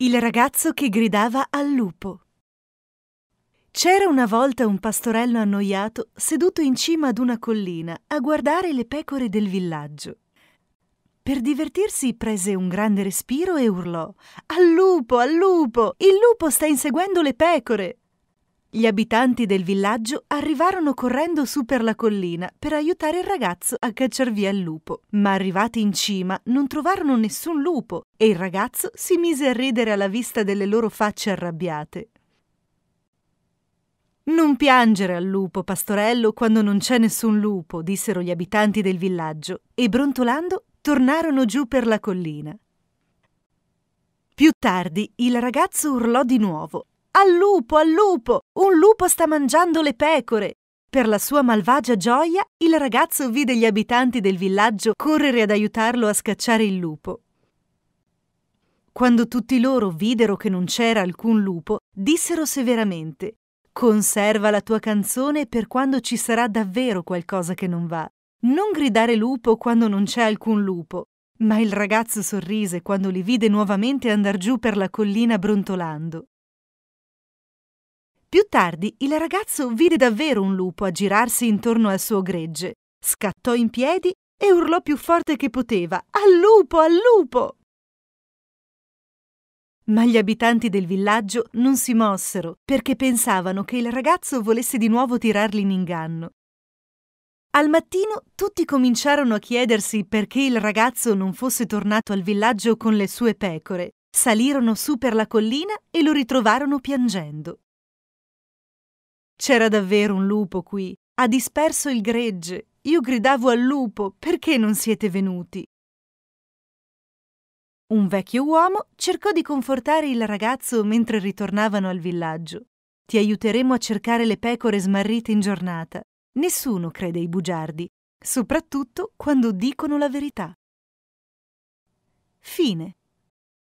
Il ragazzo che gridava al lupo. C'era una volta un pastorello annoiato seduto in cima ad una collina a guardare le pecore del villaggio. Per divertirsi prese un grande respiro e urlò Al lupo, al lupo! Il lupo sta inseguendo le pecore! Gli abitanti del villaggio arrivarono correndo su per la collina per aiutare il ragazzo a cacciar via il lupo, ma arrivati in cima non trovarono nessun lupo e il ragazzo si mise a ridere alla vista delle loro facce arrabbiate. Non piangere al lupo, pastorello, quando non c'è nessun lupo, dissero gli abitanti del villaggio, e brontolando tornarono giù per la collina. Più tardi il ragazzo urlò di nuovo al lupo, al lupo! Un lupo sta mangiando le pecore! Per la sua malvagia gioia, il ragazzo vide gli abitanti del villaggio correre ad aiutarlo a scacciare il lupo. Quando tutti loro videro che non c'era alcun lupo, dissero severamente Conserva la tua canzone per quando ci sarà davvero qualcosa che non va. Non gridare lupo quando non c'è alcun lupo. Ma il ragazzo sorrise quando li vide nuovamente andar giù per la collina brontolando. Più tardi il ragazzo vide davvero un lupo aggirarsi intorno al suo gregge, scattò in piedi e urlò più forte che poteva Al lupo, al lupo! Ma gli abitanti del villaggio non si mossero perché pensavano che il ragazzo volesse di nuovo tirarli in inganno. Al mattino tutti cominciarono a chiedersi perché il ragazzo non fosse tornato al villaggio con le sue pecore. Salirono su per la collina e lo ritrovarono piangendo. C'era davvero un lupo qui. Ha disperso il gregge. Io gridavo al lupo, perché non siete venuti? Un vecchio uomo cercò di confortare il ragazzo mentre ritornavano al villaggio. Ti aiuteremo a cercare le pecore smarrite in giornata. Nessuno crede ai bugiardi, soprattutto quando dicono la verità. Fine.